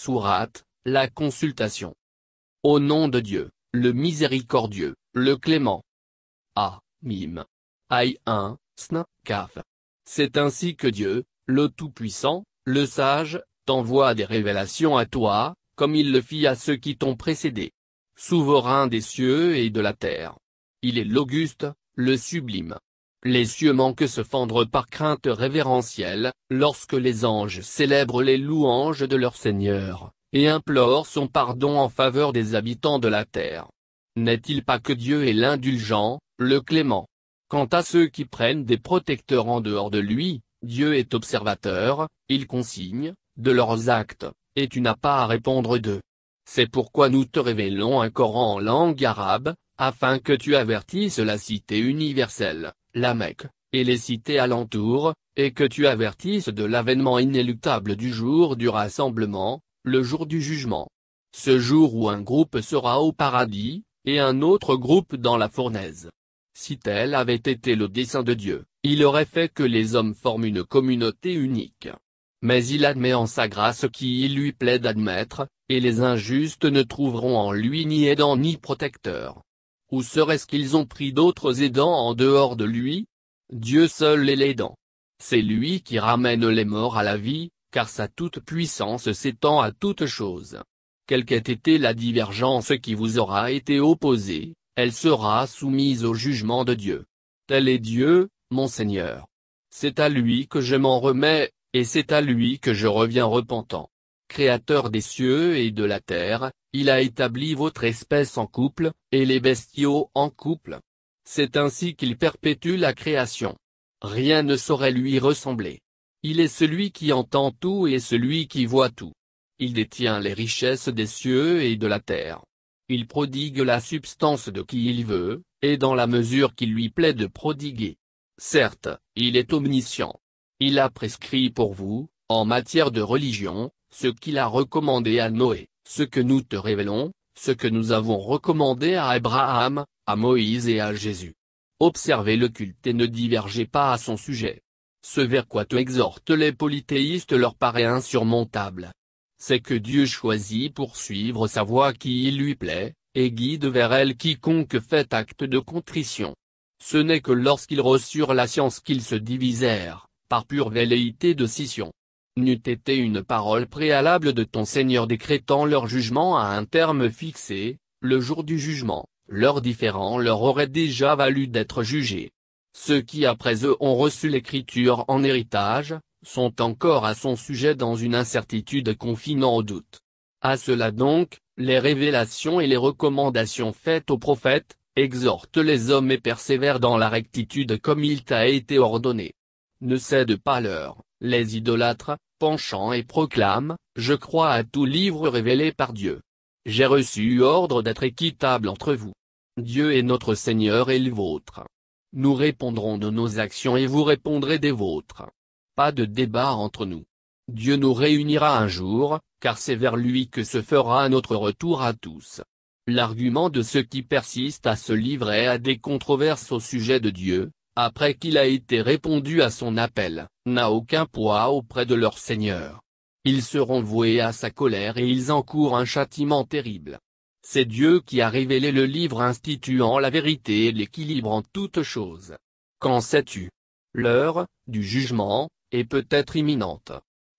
Sourate, la consultation. Au nom de Dieu, le miséricordieux, le clément. A, Mime. Aïe 1, Sna, Kaf. C'est ainsi que Dieu, le Tout-Puissant, le Sage, t'envoie des révélations à toi, comme il le fit à ceux qui t'ont précédé. Souverain des cieux et de la terre. Il est l'auguste, le sublime. Les cieux manquent se fendre par crainte révérentielle, lorsque les anges célèbrent les louanges de leur Seigneur, et implorent son pardon en faveur des habitants de la terre. N'est-il pas que Dieu est l'indulgent, le clément Quant à ceux qui prennent des protecteurs en dehors de lui, Dieu est observateur, il consigne, de leurs actes, et tu n'as pas à répondre d'eux. C'est pourquoi nous te révélons un Coran en langue arabe, afin que tu avertisses la cité universelle, la Mecque, et les cités alentour, et que tu avertisses de l'avènement inéluctable du jour du rassemblement, le jour du jugement. Ce jour où un groupe sera au paradis, et un autre groupe dans la fournaise. Si tel avait été le dessein de Dieu, il aurait fait que les hommes forment une communauté unique. Mais il admet en sa grâce qui il lui plaît d'admettre, et les injustes ne trouveront en lui ni aidant ni protecteur. Ou serait-ce qu'ils ont pris d'autres aidants en dehors de lui Dieu seul est l'aidant. C'est lui qui ramène les morts à la vie, car sa toute-puissance s'étend à toute chose. Quelle qu'ait été la divergence qui vous aura été opposée, elle sera soumise au jugement de Dieu. Tel est Dieu, mon Seigneur. C'est à lui que je m'en remets, et c'est à lui que je reviens repentant. Créateur des cieux et de la terre, il a établi votre espèce en couple, et les bestiaux en couple. C'est ainsi qu'il perpétue la création. Rien ne saurait lui ressembler. Il est celui qui entend tout et celui qui voit tout. Il détient les richesses des cieux et de la terre. Il prodigue la substance de qui il veut, et dans la mesure qu'il lui plaît de prodiguer. Certes, il est omniscient. Il a prescrit pour vous, en matière de religion, ce qu'il a recommandé à Noé ce que nous te révélons, ce que nous avons recommandé à Abraham, à Moïse et à Jésus. Observez le culte et ne divergez pas à son sujet. Ce vers quoi te exhortent les polythéistes leur paraît insurmontable. C'est que Dieu choisit pour suivre sa voie qui lui plaît, et guide vers elle quiconque fait acte de contrition. Ce n'est que lorsqu'ils reçurent la science qu'ils se divisèrent, par pure velléité de scission n'eût été une parole préalable de ton Seigneur décrétant leur jugement à un terme fixé, le jour du jugement, leurs différends leur aurait déjà valu d'être jugés. Ceux qui après eux ont reçu l'écriture en héritage, sont encore à son sujet dans une incertitude confinant au doute. À cela donc, les révélations et les recommandations faites aux prophètes, exhortent les hommes et persévèrent dans la rectitude comme il t'a été ordonné. Ne cède pas leur, les idolâtres, penchant et proclame, Je crois à tout livre révélé par Dieu. J'ai reçu ordre d'être équitable entre vous. Dieu est notre Seigneur et le vôtre. Nous répondrons de nos actions et vous répondrez des vôtres. Pas de débat entre nous. Dieu nous réunira un jour, car c'est vers lui que se fera notre retour à tous. L'argument de ceux qui persistent à se livrer à des controverses au sujet de Dieu, après qu'il a été répondu à son appel, n'a aucun poids auprès de leur Seigneur. Ils seront voués à sa colère et ils encourent un châtiment terrible. C'est Dieu qui a révélé le livre instituant la vérité et l'équilibre en toutes choses. Quand sais-tu L'heure, du jugement, est peut-être imminente.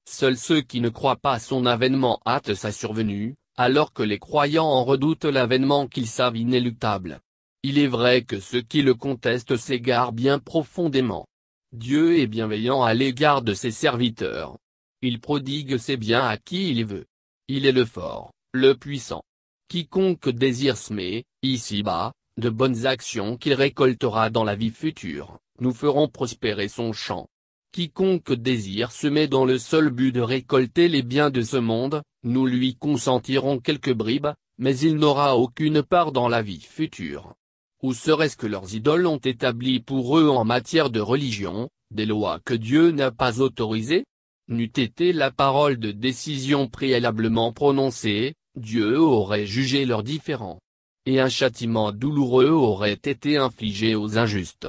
Seuls ceux qui ne croient pas à son avènement hâtent sa survenue, alors que les croyants en redoutent l'avènement qu'ils savent inéluctable. Il est vrai que ceux qui le contestent s'égare bien profondément. Dieu est bienveillant à l'égard de ses serviteurs. Il prodigue ses biens à qui il veut. Il est le fort, le puissant. Quiconque désire semer, ici-bas, de bonnes actions qu'il récoltera dans la vie future, nous ferons prospérer son champ. Quiconque désire semer dans le seul but de récolter les biens de ce monde, nous lui consentirons quelques bribes, mais il n'aura aucune part dans la vie future ou serait-ce que leurs idoles ont établi pour eux en matière de religion, des lois que Dieu n'a pas autorisées N'eût été la parole de décision préalablement prononcée, Dieu aurait jugé leurs différents. Et un châtiment douloureux aurait été infligé aux injustes.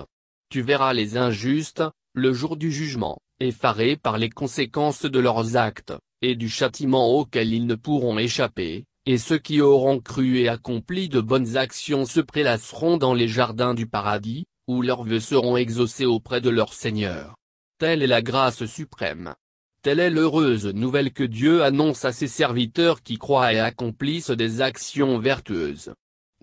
Tu verras les injustes, le jour du jugement, effarés par les conséquences de leurs actes, et du châtiment auquel ils ne pourront échapper, et ceux qui auront cru et accompli de bonnes actions se prélasseront dans les jardins du paradis, où leurs vœux seront exaucés auprès de leur Seigneur. Telle est la grâce suprême. Telle est l'heureuse nouvelle que Dieu annonce à ses serviteurs qui croient et accomplissent des actions vertueuses.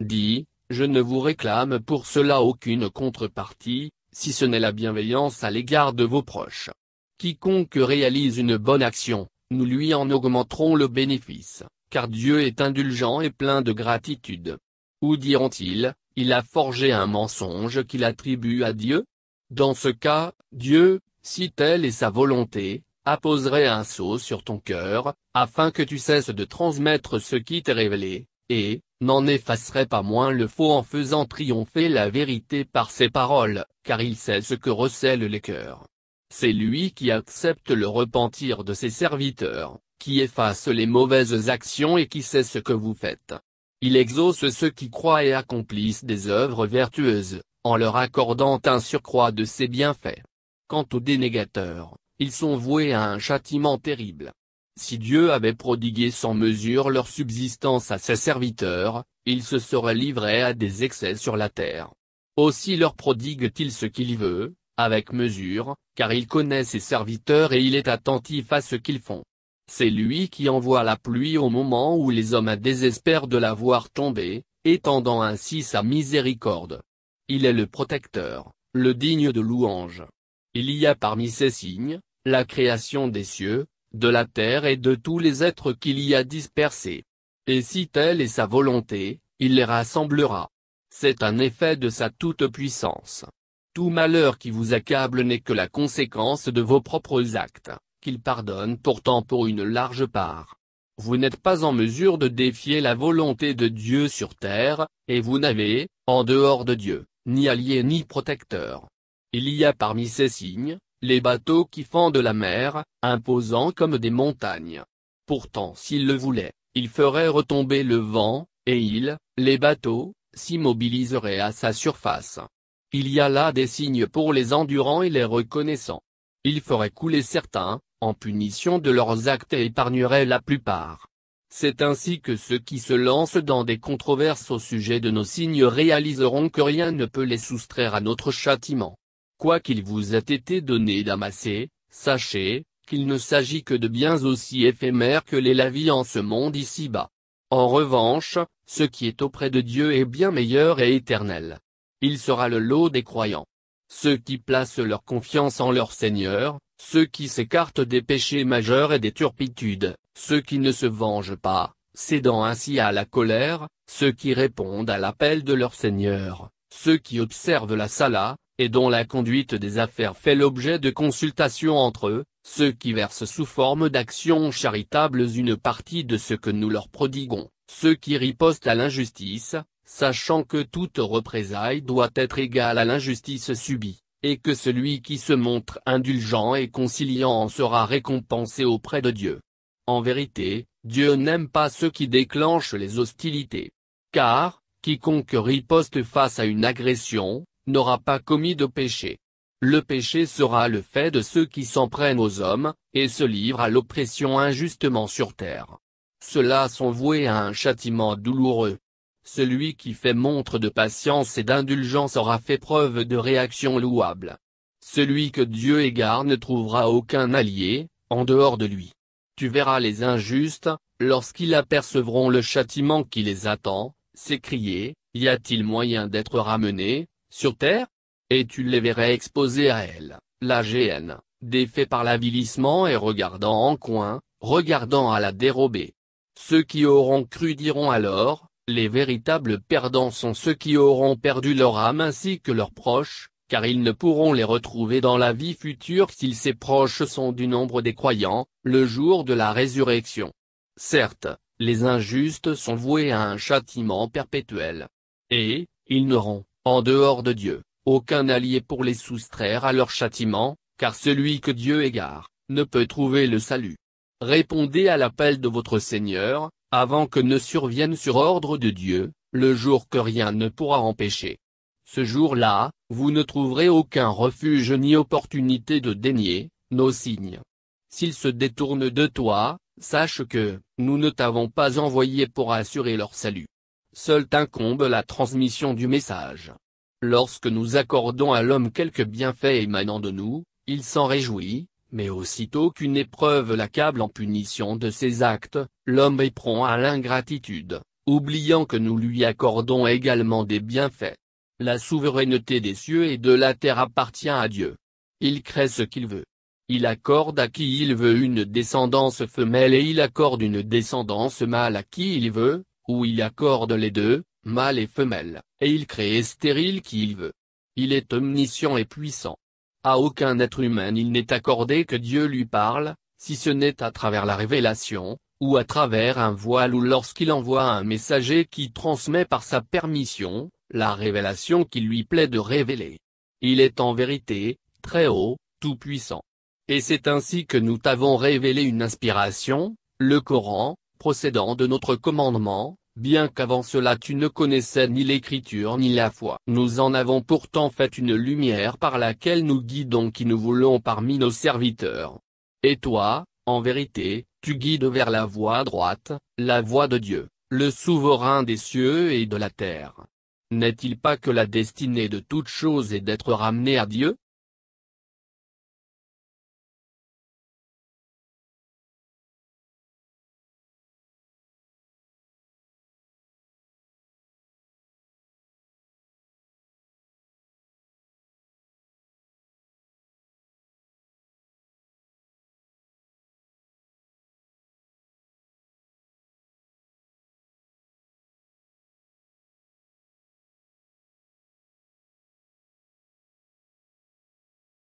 Dis, je ne vous réclame pour cela aucune contrepartie, si ce n'est la bienveillance à l'égard de vos proches. Quiconque réalise une bonne action, nous lui en augmenterons le bénéfice car Dieu est indulgent et plein de gratitude. Ou diront-ils, il a forgé un mensonge qu'il attribue à Dieu Dans ce cas, Dieu, si telle est sa volonté, apposerait un sceau sur ton cœur, afin que tu cesses de transmettre ce qui t'est révélé, et, n'en effacerait pas moins le faux en faisant triompher la vérité par ses paroles, car il sait ce que recèlent les cœurs. C'est lui qui accepte le repentir de ses serviteurs qui efface les mauvaises actions et qui sait ce que vous faites. Il exauce ceux qui croient et accomplissent des œuvres vertueuses, en leur accordant un surcroît de ses bienfaits. Quant aux dénégateurs, ils sont voués à un châtiment terrible. Si Dieu avait prodigué sans mesure leur subsistance à ses serviteurs, ils se seraient livrés à des excès sur la terre. Aussi leur prodigue-t-il ce qu'il veut, avec mesure, car il connaît ses serviteurs et il est attentif à ce qu'ils font. C'est lui qui envoie la pluie au moment où les hommes désespèrent de la voir tomber, étendant ainsi sa miséricorde. Il est le protecteur, le digne de louange. Il y a parmi ses signes, la création des cieux, de la terre et de tous les êtres qu'il y a dispersés. Et si telle est sa volonté, il les rassemblera. C'est un effet de sa toute-puissance. Tout malheur qui vous accable n'est que la conséquence de vos propres actes qu'il pardonne pourtant pour une large part. Vous n'êtes pas en mesure de défier la volonté de Dieu sur terre, et vous n'avez, en dehors de Dieu, ni allié ni protecteur. Il y a parmi ces signes, les bateaux qui fendent la mer, imposant comme des montagnes. Pourtant s'il le voulait, il ferait retomber le vent, et ils, les bateaux, s'immobiliseraient à sa surface. Il y a là des signes pour les endurants et les reconnaissants. Il ferait couler certains, en punition de leurs actes et épargnerait la plupart. C'est ainsi que ceux qui se lancent dans des controverses au sujet de nos signes réaliseront que rien ne peut les soustraire à notre châtiment. Quoi qu'il vous ait été donné d'amasser, sachez, qu'il ne s'agit que de biens aussi éphémères que les la en ce monde ici-bas. En revanche, ce qui est auprès de Dieu est bien meilleur et éternel. Il sera le lot des croyants ceux qui placent leur confiance en leur Seigneur, ceux qui s'écartent des péchés majeurs et des turpitudes, ceux qui ne se vengent pas, cédant ainsi à la colère, ceux qui répondent à l'appel de leur Seigneur, ceux qui observent la sala, et dont la conduite des affaires fait l'objet de consultations entre eux, ceux qui versent sous forme d'actions charitables une partie de ce que nous leur prodiguons, ceux qui ripostent à l'injustice, sachant que toute représaille doit être égale à l'injustice subie, et que celui qui se montre indulgent et conciliant en sera récompensé auprès de Dieu. En vérité, Dieu n'aime pas ceux qui déclenchent les hostilités. Car, quiconque riposte face à une agression, n'aura pas commis de péché. Le péché sera le fait de ceux qui s'en prennent aux hommes, et se livrent à l'oppression injustement sur terre. Cela sont voués à un châtiment douloureux celui qui fait montre de patience et d'indulgence aura fait preuve de réaction louable. Celui que Dieu égare ne trouvera aucun allié, en dehors de lui. Tu verras les injustes, lorsqu'ils apercevront le châtiment qui les attend, s'écrier, y a-t-il moyen d'être ramené, sur terre Et tu les verrais exposés à elle, la géhenne, défait par l'avilissement et regardant en coin, regardant à la dérobée. Ceux qui auront cru diront alors, les véritables perdants sont ceux qui auront perdu leur âme ainsi que leurs proches, car ils ne pourront les retrouver dans la vie future s'ils ces proches sont du nombre des croyants, le jour de la résurrection. Certes, les injustes sont voués à un châtiment perpétuel. Et, ils n'auront, en dehors de Dieu, aucun allié pour les soustraire à leur châtiment, car celui que Dieu égare, ne peut trouver le salut. Répondez à l'appel de votre Seigneur, avant que ne survienne sur ordre de Dieu, le jour que rien ne pourra empêcher. Ce jour-là, vous ne trouverez aucun refuge ni opportunité de dénier, nos signes. S'ils se détournent de toi, sache que, nous ne t'avons pas envoyé pour assurer leur salut. Seul t'incombe la transmission du message. Lorsque nous accordons à l'homme quelque bienfaits émanant de nous, il s'en réjouit, mais aussitôt qu'une épreuve l'accable en punition de ses actes, l'homme est prompt à l'ingratitude, oubliant que nous lui accordons également des bienfaits. La souveraineté des cieux et de la terre appartient à Dieu. Il crée ce qu'il veut. Il accorde à qui il veut une descendance femelle et il accorde une descendance mâle à qui il veut, ou il accorde les deux, mâle et femelle, et il crée stérile qui il veut. Il est omniscient et puissant. À aucun être humain il n'est accordé que Dieu lui parle, si ce n'est à travers la révélation, ou à travers un voile ou lorsqu'il envoie un messager qui transmet par sa permission, la révélation qu'il lui plaît de révéler. Il est en vérité, très haut, tout-puissant. Et c'est ainsi que nous t'avons révélé une inspiration, le Coran, procédant de notre commandement, bien qu'avant cela tu ne connaissais ni l'écriture ni la foi. Nous en avons pourtant fait une lumière par laquelle nous guidons qui nous voulons parmi nos serviteurs. Et toi, en vérité, tu guides vers la voie droite, la voie de Dieu, le souverain des cieux et de la terre. N'est-il pas que la destinée de toute chose est d'être ramené à Dieu